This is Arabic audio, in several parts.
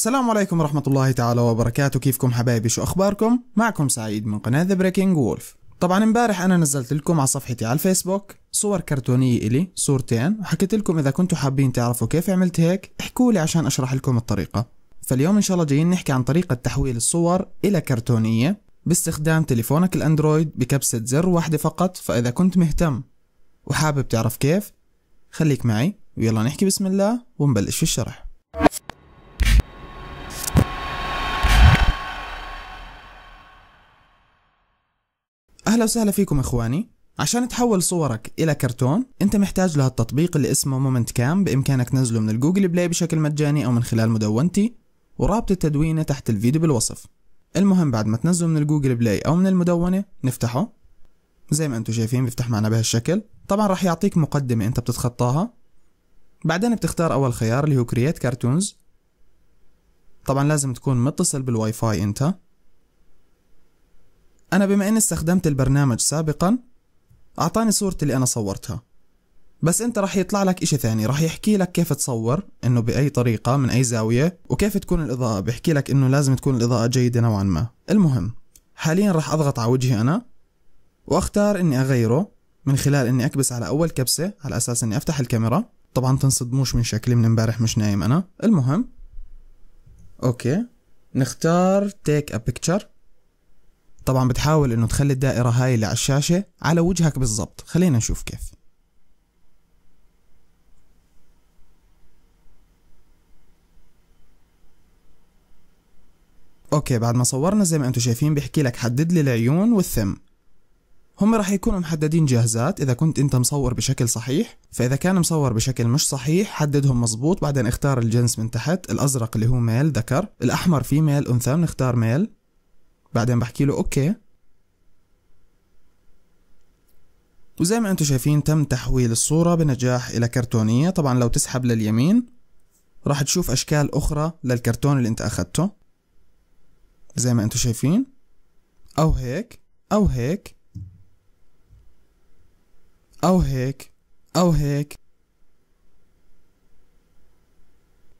السلام عليكم ورحمة الله تعالى وبركاته كيفكم حبايبي شو أخباركم؟ معكم سعيد من قناة ذا Breaking وولف طبعا امبارح أنا نزلت لكم على صفحتي على الفيسبوك صور كرتونية إلي صورتين وحكيت لكم إذا كنتوا حابين تعرفوا كيف عملت هيك احكوا لي عشان أشرح لكم الطريقة فاليوم إن شاء الله جايين نحكي عن طريقة تحويل الصور إلى كرتونية باستخدام تليفونك الأندرويد بكبسة زر واحدة فقط فإذا كنت مهتم وحابب تعرف كيف خليك معي ويلا نحكي بسم الله ونبلش في الشرح أهلا وسهلا فيكم إخواني عشان تحول صورك إلى كرتون أنت محتاج لهالتطبيق اللي اسمه مومنت كام بإمكانك نزله من الجوجل بلاي بشكل مجاني أو من خلال مدونتي ورابط التدوينة تحت الفيديو بالوصف المهم بعد ما تنزله من الجوجل بلاي أو من المدونة نفتحه زي ما أنتم شايفين بيفتح معنا بهالشكل طبعا راح يعطيك مقدمة أنت بتتخطاها بعدين بتختار أول خيار اللي هو كرييت كرتونز طبعا لازم تكون متصل بالواي فاي أنت أنا بما إني استخدمت البرنامج سابقا أعطاني صورة اللي أنا صورتها بس أنت رح يطلع لك إشي ثاني رح يحكي لك كيف تصور إنه بأي طريقة من أي زاوية وكيف تكون الإضاءة بيحكي لك إنه لازم تكون الإضاءة جيدة نوعا ما المهم حاليا رح أضغط على وجهي أنا وأختار إني أغيره من خلال إني أكبس على أول كبسة على أساس إني أفتح الكاميرا طبعا تنصدموش من شكلي من امبارح مش نايم أنا المهم أوكي نختار تيك أ بيكتشر طبعا بتحاول انه تخلي الدائرة هاي اللي على الشاشة على وجهك بالضبط خلينا نشوف كيف اوكي بعد ما صورنا زي ما انتم شايفين بيحكي لك حدد لي العيون والثم هم راح يكونوا محددين جاهزات اذا كنت انت مصور بشكل صحيح فاذا كان مصور بشكل مش صحيح حددهم مزبوط بعدين اختار الجنس من تحت الازرق اللي هو ميل ذكر الاحمر فيميل انثى نختار ميل بعدين بحكي له اوكي وزي ما انتم شايفين تم تحويل الصورة بنجاح الى كرتونية طبعا لو تسحب لليمين راح تشوف اشكال اخرى للكرتون اللي انت اخدته زي ما انتم شايفين او هيك او هيك او هيك او هيك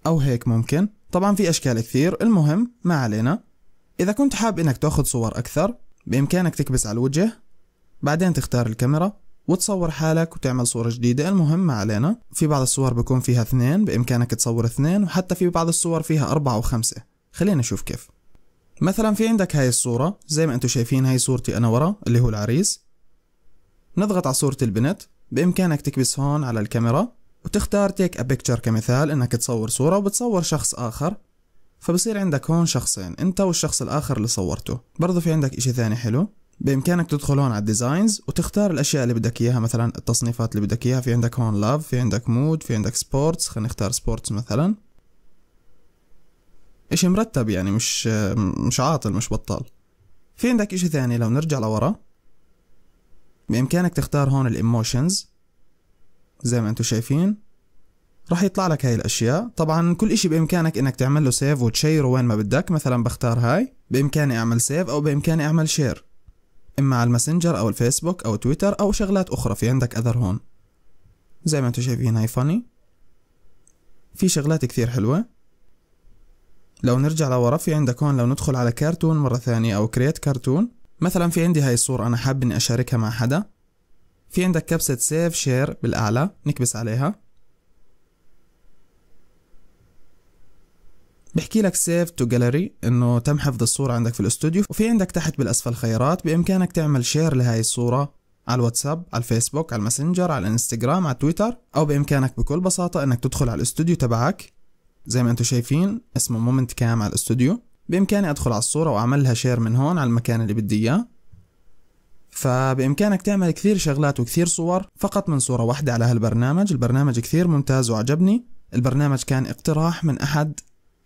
او هيك ممكن طبعا في اشكال كثير المهم ما علينا إذا كنت حاب إنك تاخذ صور أكثر بإمكانك تكبس على الوجه بعدين تختار الكاميرا وتصور حالك وتعمل صورة جديدة المهم ما علينا في بعض الصور بكون فيها اثنين بإمكانك تصور اثنين وحتى في بعض الصور فيها أربعة وخمسة خلينا نشوف كيف مثلا في عندك هاي الصورة زي ما انتم شايفين هاي صورتي أنا ورا اللي هو العريس نضغط على صورة البنت بإمكانك تكبس هون على الكاميرا وتختار تيك أ بيكتشر كمثال إنك تصور صورة وبتصور شخص آخر فبصير عندك هون شخصين انت والشخص الاخر اللي صورته برضه في عندك اشي ثاني حلو بامكانك تدخل هون على الديزاينز وتختار الاشياء اللي بدك اياها مثلا التصنيفات اللي بدك اياها في عندك هون لاف في عندك مود في عندك سبورتس خلينا نختار سبورتس مثلا اشي مرتب يعني مش مش عاطل مش بطال في عندك اشي ثاني لو نرجع لورا بامكانك تختار هون الايموشنز زي ما انتم شايفين راح يطلع لك هاي الاشياء طبعا كل اشي بامكانك انك تعمل له سيف وتشيره وين ما بدك مثلا بختار هاي بامكاني اعمل سيف او بامكاني اعمل شير اما على الماسنجر او الفيسبوك او تويتر او شغلات اخرى في عندك اذر هون زي ما انتم شايفين هاي فاني في شغلات كثير حلوة لو نرجع لورا في عندك هون لو ندخل على كرتون مرة ثانية او كريت كرتون مثلا في عندي هاي الصورة انا حاب اني اشاركها مع حدا في عندك كبسة سيف شير بالاعلى نكبس عليها بحكي لك سيف تو جاليري انه تم حفظ الصوره عندك في الاستوديو وفي عندك تحت بالاسفل خيارات بامكانك تعمل شير لهي الصوره على الواتساب على الفيسبوك على الماسنجر على الانستغرام على تويتر او بامكانك بكل بساطه انك تدخل على الاستوديو تبعك زي ما انتم شايفين اسمه مومنت كام على الاستوديو بامكاني ادخل على الصوره واعمل لها شير من هون على المكان اللي بدي اياه فبإمكانك تعمل كثير شغلات وكثير صور فقط من صورة واحدة على هالبرنامج البرنامج كثير ممتاز وعجبني البرنامج كان اقتراح من أحد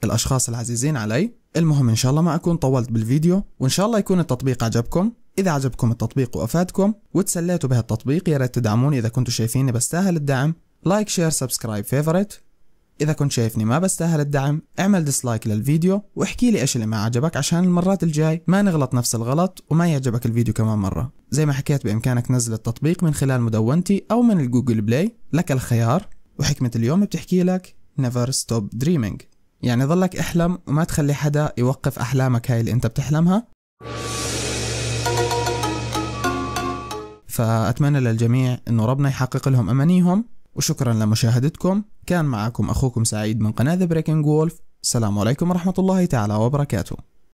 الأشخاص العزيزين علي المهم إن شاء الله ما أكون طولت بالفيديو وإن شاء الله يكون التطبيق عجبكم إذا عجبكم التطبيق وأفادكم وتسليتوا بهالتطبيق يا ريت تدعموني إذا كنتوا شايفيني بستاهل الدعم لايك شير سبسكرايب فيفوريت إذا كنت شايفني ما بستاهل الدعم اعمل ديسلايك للفيديو واحكي لي إيش اللي ما عجبك عشان المرات الجاي ما نغلط نفس الغلط وما يعجبك الفيديو كمان مرة زي ما حكيت بإمكانك تنزل التطبيق من خلال مدونتي أو من الجوجل بلاي لك الخيار وحكمة اليوم بتحكي لك Never Stop Dreaming يعني ضلك احلم وما تخلي حدا يوقف أحلامك هاي اللي أنت بتحلمها فأتمنى للجميع أنه ربنا يحقق لهم أمانيهم وشكرا لمشاهدتكم كان معكم أخوكم سعيد من قناة بريكنج وولف السلام عليكم ورحمة الله تعالى وبركاته